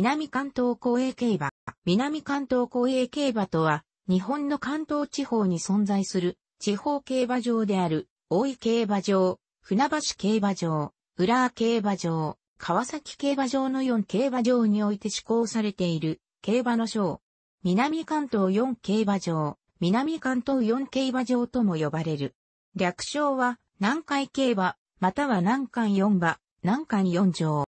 南関東公営競馬。南関東公営競馬とは、日本の関東地方に存在する地方競馬場である、大井競馬場、船橋競馬場、浦和競馬場、川崎競馬場の4競馬場において施行されている競馬の賞。南関東4競馬場、南関東4競馬場とも呼ばれる。略称は、南海競馬、または南関4馬、南関4場。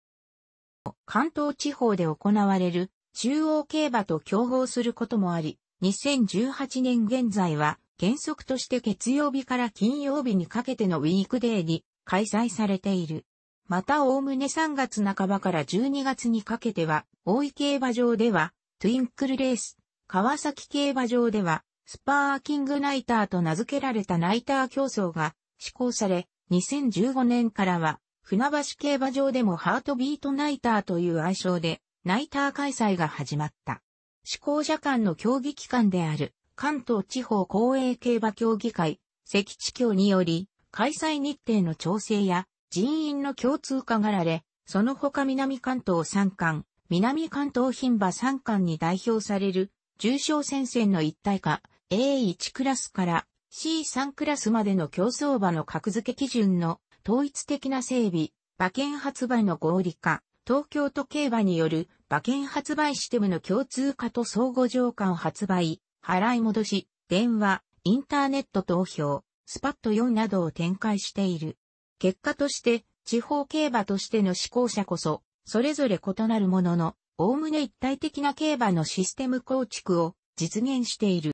関東地方で行われる中央競馬と競合することもあり、2018年現在は原則として月曜日から金曜日にかけてのウィークデーに開催されている。また、おおむね3月半ばから12月にかけては、大井競馬場では、トゥインクルレース、川崎競馬場では、スパーキングナイターと名付けられたナイター競争が施行され、2015年からは、船橋競馬場でもハートビートナイターという愛称で、ナイター開催が始まった。試行者間の競技機関である、関東地方公営競馬協議会、関地協により、開催日程の調整や人員の共通化がられ、その他南関東3冠、南関東牝馬3冠に代表される重賞戦線の一体化 A1 クラスから C3 クラスまでの競走馬の格付け基準の統一的な整備、馬券発売の合理化、東京都競馬による馬券発売システムの共通化と相互浄化を発売、払い戻し、電話、インターネット投票、スパット4などを展開している。結果として、地方競馬としての施行者こそ、それぞれ異なるものの、おおむね一体的な競馬のシステム構築を実現している。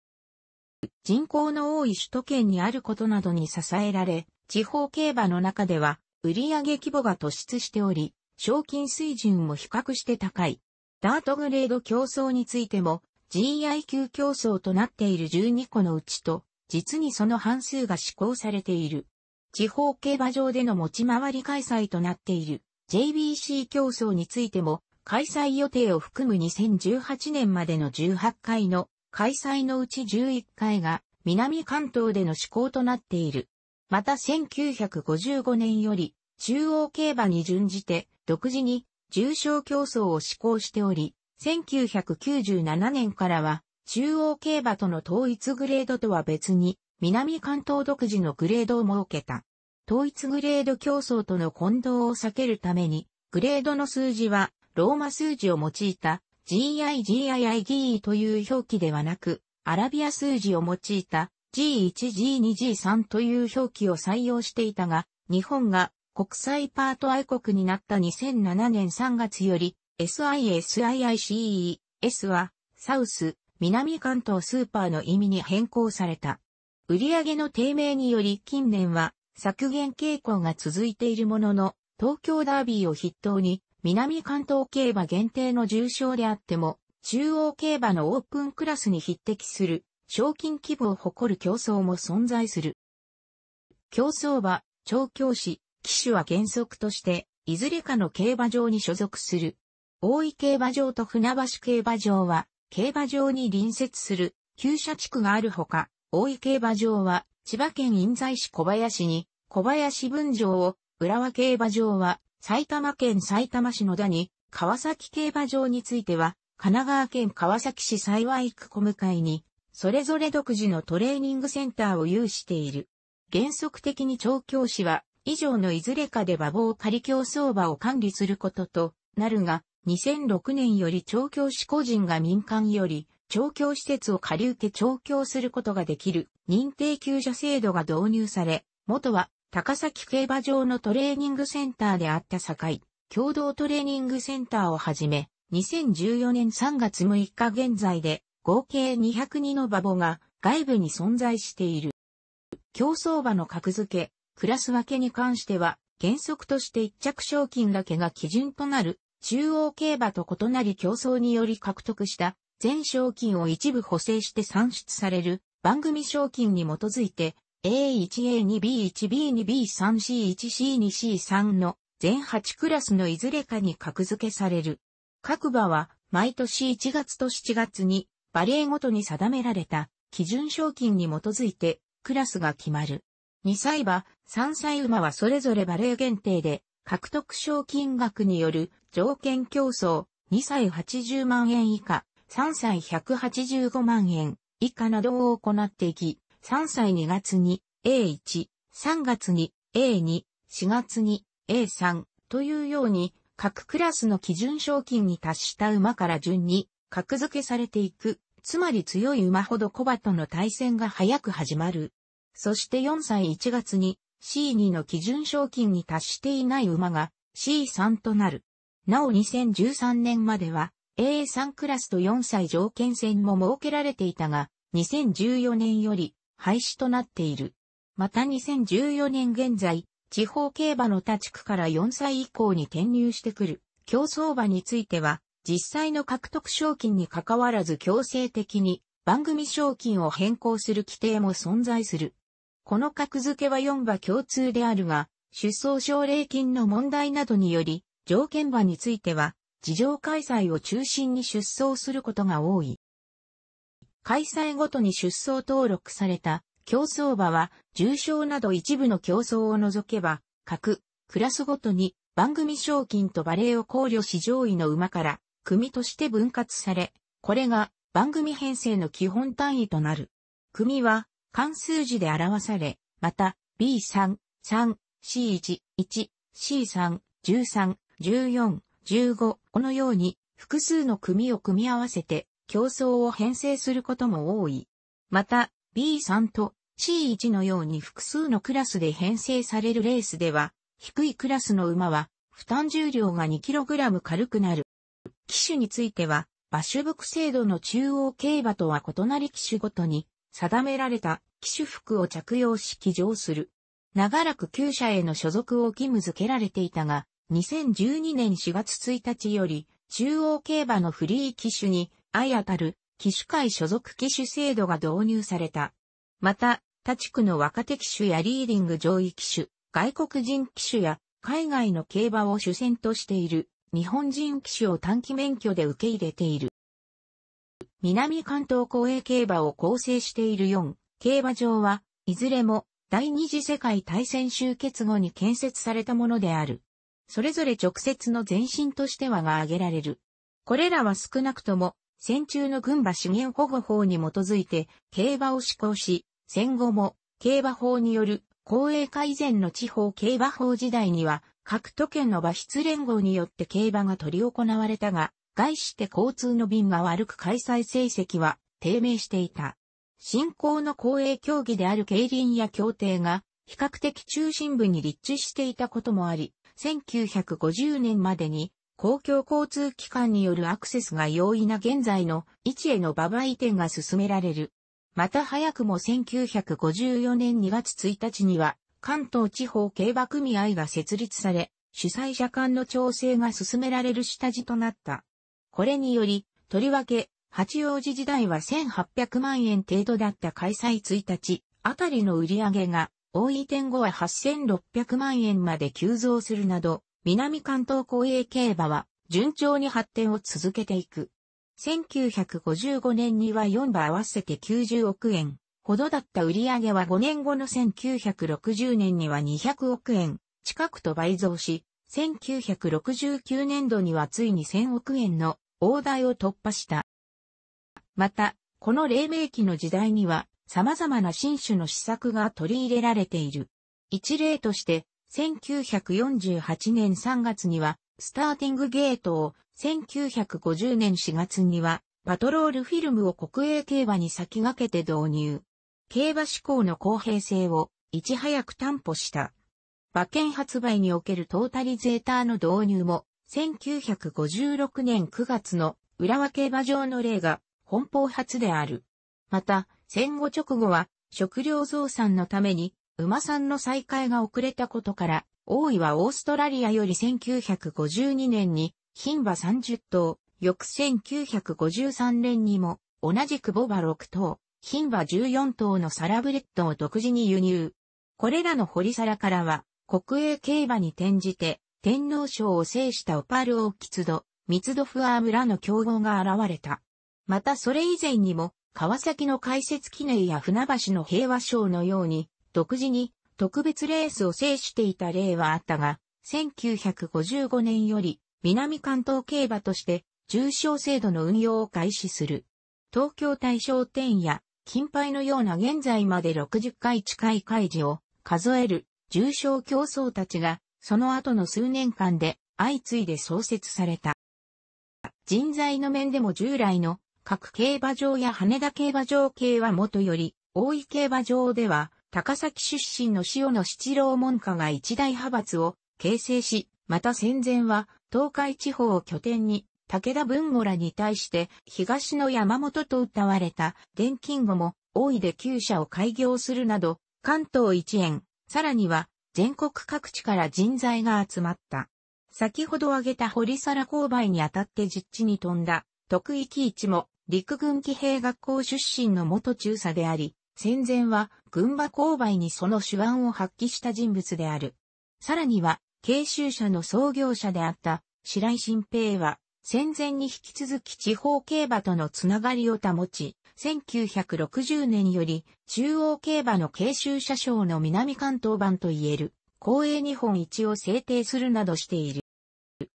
人口の多い首都圏にあることなどに支えられ、地方競馬の中では、売上規模が突出しており、賞金水準も比較して高い。ダートグレード競争についても、GI 級競争となっている12個のうちと、実にその半数が施行されている。地方競馬場での持ち回り開催となっている JBC 競争についても、開催予定を含む2018年までの18回の開催のうち11回が南関東での施行となっている。また1955年より中央競馬に準じて独自に重賞競争を施行しており、1997年からは中央競馬との統一グレードとは別に南関東独自のグレードを設けた。統一グレード競争との混同を避けるために、グレードの数字はローマ数字を用いた GIGIIGE という表記ではなく、アラビア数字を用いた G1G2G3 という表記を採用していたが、日本が国際パート愛国になった2007年3月より SISIICES はサウス南関東スーパーの意味に変更された。売上の低迷により近年は削減傾向が続いているものの、東京ダービーを筆頭に南関東競馬限定の重賞であっても、中央競馬のオープンクラスに匹敵する賞金規模を誇る競争も存在する。競争馬、調教師、騎手は原則として、いずれかの競馬場に所属する。大井競馬場と船橋競馬場は、競馬場に隣接する、旧社地区があるほか、大井競馬場は、千葉県印西市小林に、小林分場を、浦和競馬場は、埼玉県埼玉市野田に、川崎競馬場については、神奈川県川崎市幸区小向に、それぞれ独自のトレーニングセンターを有している。原則的に調教師は、以上のいずれかで馬房仮競争馬を管理することとなるが、2006年より調教師個人が民間より、調教施設を借り受け調教することができる認定救助制度が導入され、元は高崎競馬場のトレーニングセンターであった境、共同トレーニングセンターをはじめ、2014年3月6日現在で合計202の馬母が外部に存在している。競争馬の格付け、クラス分けに関しては、原則として一着賞金だけが基準となる、中央競馬と異なり競争により獲得した全賞金を一部補正して算出される番組賞金に基づいて A1A2B1B2B3C1C2C3 の全8クラスのいずれかに格付けされる。各馬は毎年1月と7月にバレーごとに定められた基準賞金に基づいてクラスが決まる。2歳馬、3歳馬はそれぞれバレー限定で獲得賞金額による条件競争、2歳80万円以下、3歳185万円以下などを行っていき、3歳2月に A1、3月に A2、4月に A3 というように各クラスの基準賞金に達した馬から順に格付けされていくつまり強い馬ほどコバとの対戦が早く始まる。そして4歳1月に C2 の基準賞金に達していない馬が C3 となる。なお2013年までは A3 クラスと4歳条件戦も設けられていたが、2014年より廃止となっている。また2014年現在、地方競馬の他地区から4歳以降に転入してくる競争馬については、実際の獲得賞金に関わらず強制的に番組賞金を変更する規定も存在する。この格付けは4馬共通であるが、出走奨励金の問題などにより、条件馬については、事情開催を中心に出走することが多い。開催ごとに出走登録された競争馬は、重賞など一部の競争を除けば、各クラスごとに番組賞金とバレーを考慮し上位の馬から組として分割され、これが番組編成の基本単位となる。組は関数字で表され、また B3、3、C1、1、C3、13、14、15このように複数の組を組み合わせて競争を編成することも多い。また B3 と C1 のように複数のクラスで編成されるレースでは、低いクラスの馬は負担重量が 2kg 軽くなる。機種については、馬種服制度の中央競馬とは異なり機種ごとに、定められた機種服を着用し騎乗する。長らく旧社への所属を義務付けられていたが、2012年4月1日より、中央競馬のフリー機種に、相当たる、機種会所属機種制度が導入された。また、他地区の若手機種やリーディング上位機種、外国人機種や、海外の競馬を主戦としている、日本人騎手を短期免許で受け入れている。南関東公営競馬を構成している4競馬場は、いずれも第二次世界大戦終結後に建設されたものである。それぞれ直接の前身としてはが挙げられる。これらは少なくとも、戦中の軍馬資源保護法に基づいて競馬を施行し、戦後も競馬法による公営化以前の地方競馬法時代には各都県の馬出連合によって競馬が取り行われたが、外して交通の便が悪く開催成績は低迷していた。新興の公営競技である競輪や競艇が比較的中心部に立地していたこともあり、1950年までに公共交通機関によるアクセスが容易な現在の位置への馬場移転が進められる。また早くも1954年2月1日には関東地方競馬組合が設立され、主催者間の調整が進められる下地となった。これにより、とりわけ、八王子時代は1800万円程度だった開催1日あたりの売り上げが、大井店後は8600万円まで急増するなど、南関東公営競馬は順調に発展を続けていく。1955年には4馬合わせて90億円、ほどだった売上は5年後の1960年には200億円近くと倍増し、1969年度にはついに1000億円の大台を突破した。また、この黎明期の時代には様々な新種の施策が取り入れられている。一例として、1948年3月にはスターティングゲートを、1950年4月にはパトロールフィルムを国営競馬に先駆けて導入。競馬志向の公平性をいち早く担保した。馬券発売におけるトータリゼーターの導入も、1956年9月の浦和競馬場の例が本邦初である。また、戦後直後は食料増産のために馬さんの再開が遅れたことから、大井はオーストラリアより1952年に牝馬30頭、翌1953年にも同じく母馬6頭、品馬14頭のサラブレッドを独自に輸入。これらの堀皿からは、国営競馬に転じて、天皇賞を制したオパールオーキツド、ミツドフアームらの競合が現れた。またそれ以前にも、川崎の開設記念や船橋の平和賞のように、独自に特別レースを制していた例はあったが、1955年より南関東競馬として重賞制度の運用を開始する。東京大賞店や金牌のような現在まで60回近い開示を数える重症競争たちが、その後の数年間で相次いで創設された。人材の面でも従来の各競馬場や羽田競馬場系はもとより、大井競馬場では、高崎出身の塩野七郎門下が一大派閥を形成し、また戦前は東海地方を拠点に武田文吾らに対して東の山本と謳われた伝金後も大井で厩舎を開業するなど関東一円、さらには全国各地から人材が集まった。先ほど挙げた堀皿勾配にあたって実地に飛んだ徳井貴一も陸軍騎兵学校出身の元中佐であり、戦前は群馬勾配にその手腕を発揮した人物である。さらには、慶州社の創業者であった白井新平は、戦前に引き続き地方競馬とのつながりを保ち、1960年より中央競馬の慶州車掌の南関東版といえる、公営日本一を制定するなどしている。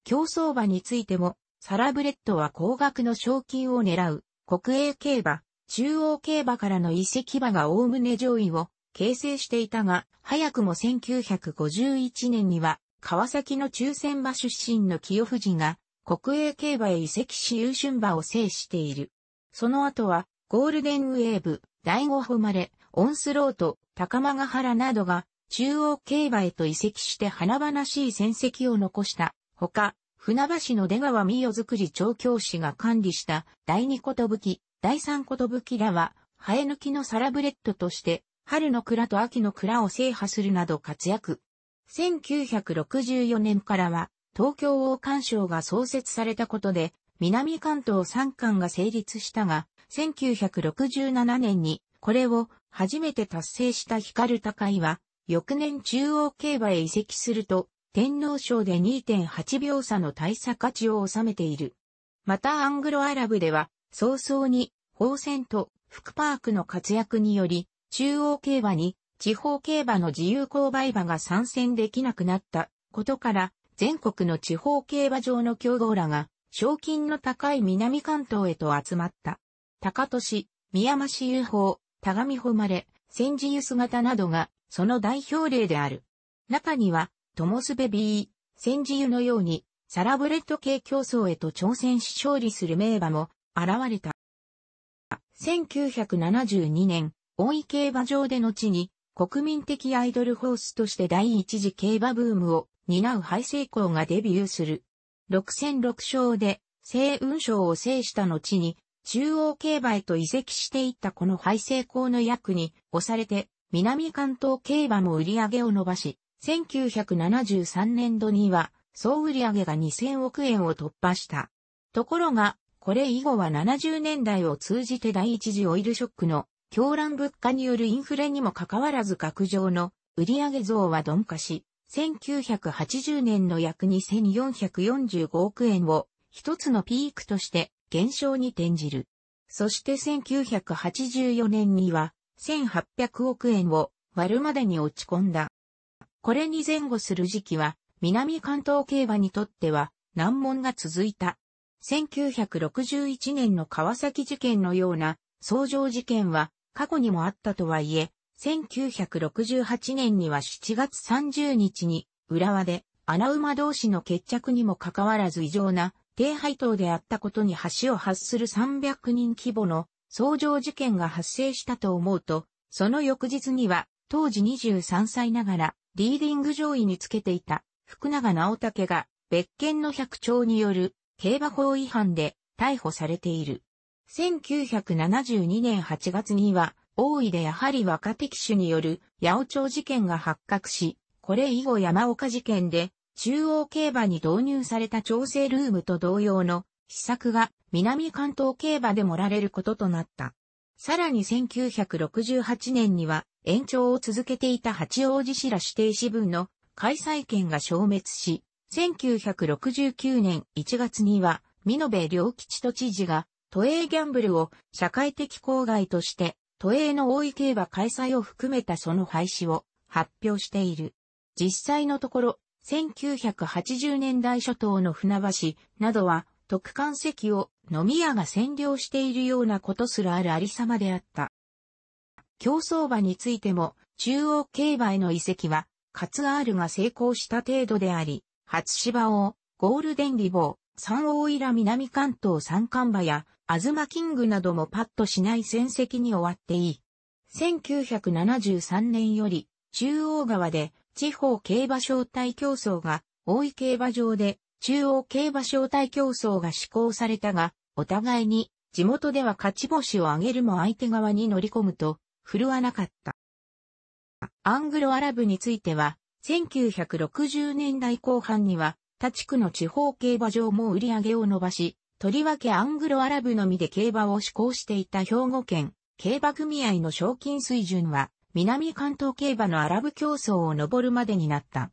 競争馬についても、サラブレッドは高額の賞金を狙う、国営競馬、中央競馬からの移籍馬が概ね上位を形成していたが、早くも1951年には、川崎の抽選馬出身の清藤が、国営競馬へ移籍し優春馬を制している。その後は、ゴールデンウェーブ、第五誉れ、オンスロート、高間ヶ原などが、中央競馬へと移籍して花々しい戦績を残した。ほか、船橋の出川美代作り調教師が管理した第二ことぶき、第三ことぶきらは、生え抜きのサラブレッドとして、春の蔵と秋の蔵を制覇するなど活躍。1964年からは、東京王冠賞が創設されたことで、南関東三冠が成立したが、1967年にこれを初めて達成した光高井は、翌年中央競馬へ移籍すると、天皇賞で2.8秒差の大差価値を収めている。またアングロアラブでは、早々に、宝船と福パークの活躍により、中央競馬に地方競馬の自由購買馬が参戦できなくなったことから、全国の地方競馬場の競合らが、賞金の高い南関東へと集まった。高利、宮市遊法、田上誉、千治湯姿などが、その代表例である。中には、トモスベビー、千治湯のように、サラブレッド系競争へと挑戦し勝利する名馬も、現れた。1972年、大井競馬場で後に、国民的アイドルホースとして第一次競馬ブームを担う廃成功がデビューする。6戦6勝で、星雲賞を制した後に、中央競馬へと移籍していったこの廃成功の役に押されて、南関東競馬も売り上げを伸ばし、1973年度には、総売上が2000億円を突破した。ところが、これ以後は70年代を通じて第一次オイルショックの狂乱物価によるインフレにもかかわらず学上の売上増は鈍化し、1980年の約2445億円を一つのピークとして減少に転じる。そして1984年には1800億円を割るまでに落ち込んだ。これに前後する時期は南関東競馬にとっては難問が続いた。1961年の川崎事件のような相乗事件は過去にもあったとはいえ、1968年には7月30日に、浦和で、穴馬同士の決着にもかかわらず異常な、低配当であったことに橋を発する300人規模の、相乗事件が発生したと思うと、その翌日には、当時23歳ながら、リーディング上位につけていた、福永直武が、別件の百兆による、競馬法違反で、逮捕されている。1972年8月には、大井でやはり若手機種による八王朝事件が発覚し、これ以後山岡事件で中央競馬に導入された調整ルームと同様の施策が南関東競馬でもられることとなった。さらに1968年には延長を続けていた八王子市ら指定支部の開催権が消滅し、1969年1月には、美部良吉都知事が、都営ギャンブルを社会的公害として都営の大井競馬開催を含めたその廃止を発表している。実際のところ、1980年代初頭の船橋などは特艦席を飲み屋が占領しているようなことすらあるありさまであった。競争馬についても中央競馬への移籍はカツアールが成功した程度であり、初芝王、ゴールデンリボー、三大イラ南関東三冠馬やアズマキングなどもパッとしない戦績に終わっていい。1973年より、中央側で、地方競馬招待競争が、大井競馬場で、中央競馬招待競争が施行されたが、お互いに、地元では勝ち星を上げるも相手側に乗り込むと、振るわなかった。アングロアラブについては、1960年代後半には、他地区の地方競馬場も売り上げを伸ばし、とりわけアングロアラブのみで競馬を施行していた兵庫県、競馬組合の賞金水準は、南関東競馬のアラブ競争を上るまでになった。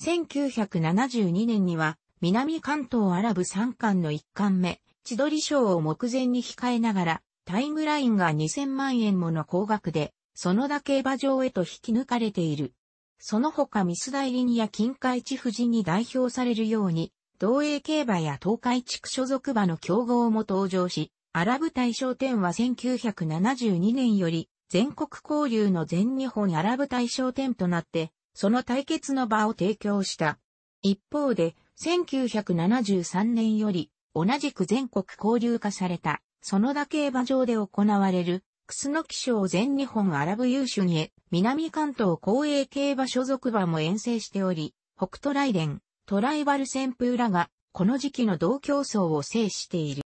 1972年には、南関東アラブ三冠の一冠目、千鳥賞を目前に控えながら、タイムラインが2000万円もの高額で、そのだけ馬場へと引き抜かれている。その他ミスダイリニや金海地夫人に代表されるように、同営競馬や東海地区所属馬の競合も登場し、アラブ大賞典は1972年より全国交流の全日本アラブ大賞典となって、その対決の場を提供した。一方で、1973年より同じく全国交流化された、そのだけ馬場で行われる、楠木賞全日本アラブ優秀に、南関東公営競馬所属馬も遠征しており、北斗来連、トライバル旋風らが、この時期の同競争を制している。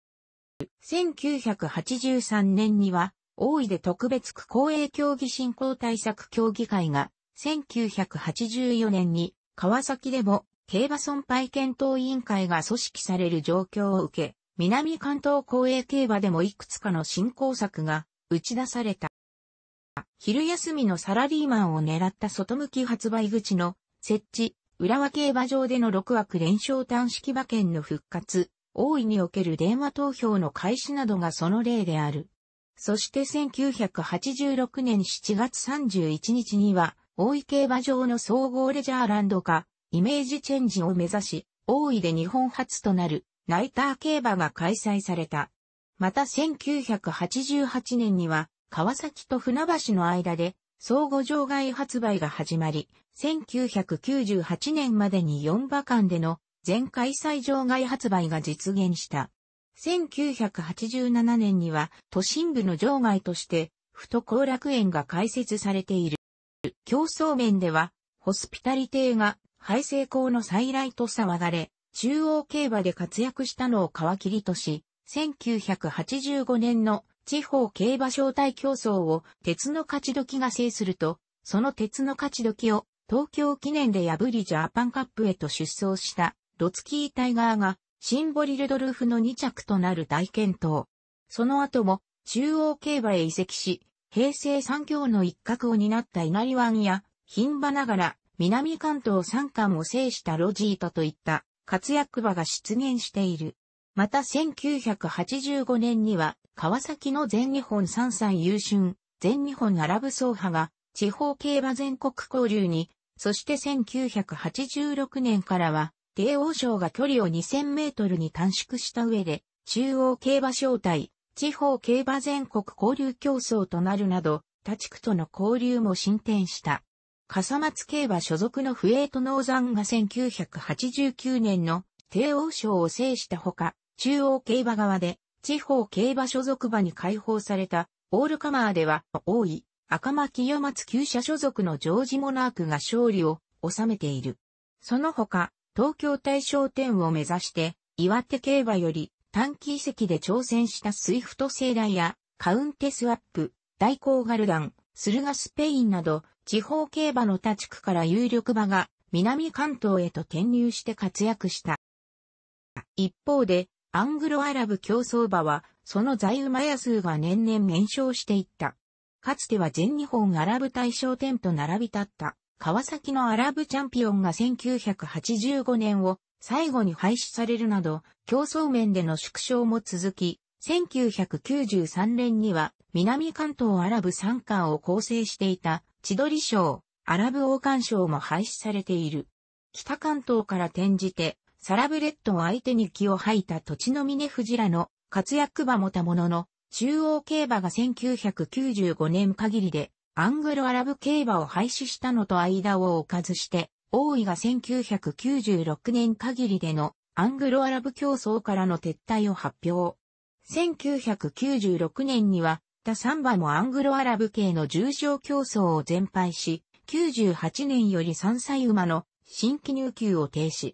1983年には、大井で特別区公営競技振興対策協議会が、1984年に、川崎でも、競馬損廃検討委員会が組織される状況を受け、南関東公営競馬でもいくつかの振興策が打ち出された。昼休みのサラリーマンを狙った外向き発売口の設置、浦和競馬場での6枠連勝単式馬券の復活、大井における電話投票の開始などがその例である。そして1986年7月31日には、大井競馬場の総合レジャーランド化、イメージチェンジを目指し、大井で日本初となる、ナイター競馬が開催された。また1988年には、川崎と船橋の間で、相互場外発売が始まり、1998年までに4馬間での全開催場外発売が実現した。1987年には都心部の場外として、ふと後楽園が開設されている。競争面では、ホスピタリティが、廃成功の再来と騒がれ、中央競馬で活躍したのを皮切りとし、1985年の地方競馬招待競争を鉄の勝ち時が制すると、その鉄の勝ち時を東京記念で破りジャパンカップへと出走したロツキータイガーがシンボリルドルフの2着となる大健闘。その後も中央競馬へ移籍し、平成三強の一角を担った稲荷湾や、牝馬ながら南関東三冠を制したロジータといった活躍馬が出現している。また1985年には、川崎の全日本三歳優春、全日本アラブ総派が、地方競馬全国交流に、そして1986年からは、帝王賞が距離を2000メートルに短縮した上で、中央競馬招待、地方競馬全国交流競争となるなど、他地区との交流も進展した。笠松競馬所属のフエートノーザンが1989年の帝王賞を制したほか、中央競馬側で、地方競馬所属馬に解放された、オールカマーでは、大井、赤間清松旧社所属のジョージ・モナークが勝利を収めている。その他、東京大賞店を目指して、岩手競馬より短期移籍で挑戦したスイフト聖大や、カウンテスアップ、大光ガルダン、スルガスペインなど、地方競馬の他地区から有力馬が、南関東へと転入して活躍した。一方で、アングロアラブ競争馬は、その在馬屋数が年々減少していった。かつては全日本アラブ大賞店と並び立った、川崎のアラブチャンピオンが1985年を最後に廃止されるなど、競争面での縮小も続き、1993年には南関東アラブ参加を構成していた千鳥賞、アラブ王冠賞も廃止されている。北関東から転じてサラブレッドを相手に気を吐いた土地の峰藤らの活躍馬もたものの、中央競馬が1995年限りでアングロアラブ競馬を廃止したのと間を置かずして、大井が1996年限りでのアングロアラブ競争からの撤退を発表。1996年には、他3馬もアングロアラブ系の重賞競争を全廃し、98年より3歳馬の新規入級を停止。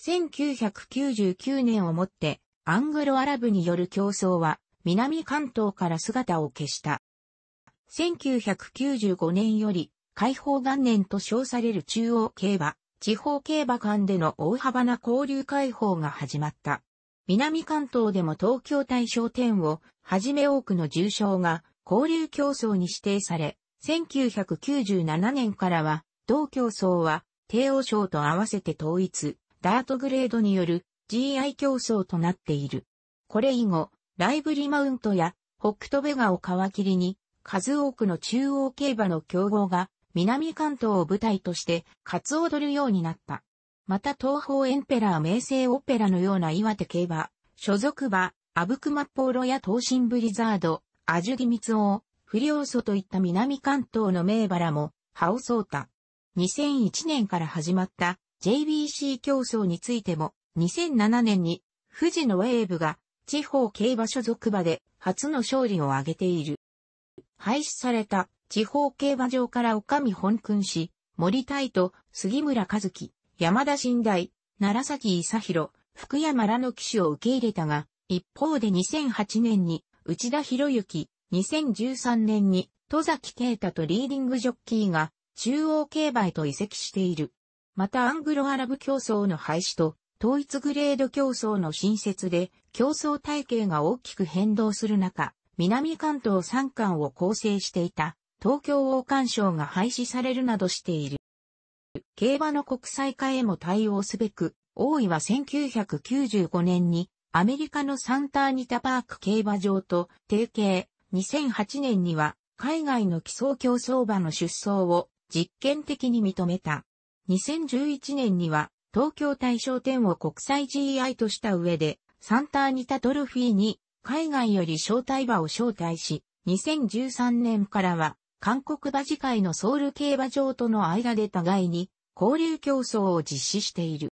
1999年をもって、アングロアラブによる競争は、南関東から姿を消した。1995年より、解放元年と称される中央競馬、地方競馬間での大幅な交流開放が始まった。南関東でも東京大賞店をはじめ多くの重賞が交流競争に指定され、1997年からは同競争は帝王賞と合わせて統一、ダートグレードによる GI 競争となっている。これ以後、ライブリマウントやホックトベガを皮切りに、数多くの中央競馬の競合が南関東を舞台として活踊るようになった。また東方エンペラー名声オペラのような岩手競馬、所属馬、アブクマポーロや東進ブリザード、アジュギミツオウ、不良祖といった南関東の名バラも、ハオソータ。2001年から始まった JBC 競争についても、2007年に、富士のウェーブが、地方競馬所属馬で、初の勝利を挙げている。廃止された、地方競馬場から岡見本君氏、森太と杉村和樹、山田新大、奈良崎勲弘、福山らの騎手を受け入れたが、一方で2008年に内田博之、2013年に戸崎啓太とリーディングジョッキーが中央競馬へと移籍している。またアングロアラブ競争の廃止と統一グレード競争の新設で競争体系が大きく変動する中、南関東3巻を構成していた東京王冠賞が廃止されるなどしている。競馬の国際化へも対応すべく、大井は1995年にアメリカのサンターニタパーク競馬場と提携、2008年には海外の基礎競走馬の出走を実験的に認めた。2011年には東京大賞展を国際 GI とした上で、サンターニタ・トロフィーに海外より招待馬を招待し、2013年からは韓国馬事会のソウル競馬場との間で互いに交流競争を実施している。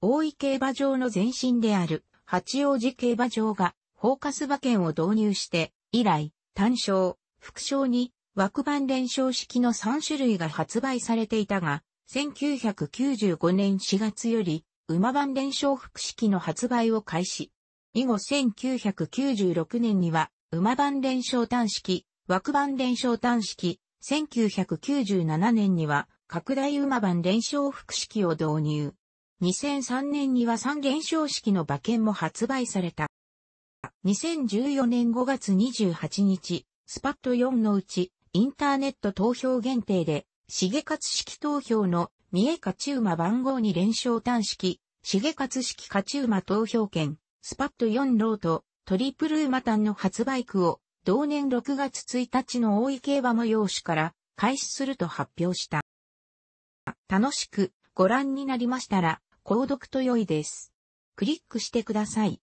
大井競馬場の前身である八王子競馬場がフォーカス馬券を導入して以来単勝、副賞に枠番連勝式の3種類が発売されていたが1995年4月より、馬番連勝複式の発売を開始。以後1996年には、馬番連勝単式、枠番連勝単式、1997年には、拡大馬番連勝複式を導入。2003年には三連勝式の馬券も発売された。2014年5月28日、スパット4のうち、インターネット投票限定で、重勝式投票の三重勝馬番号に連勝単式、重勝式勝馬投票券、スパッド4ロート、トリプル馬単の発売区を、同年6月1日の大井競馬様紙から開始すると発表した。楽しくご覧になりましたら、購読と良いです。クリックしてください。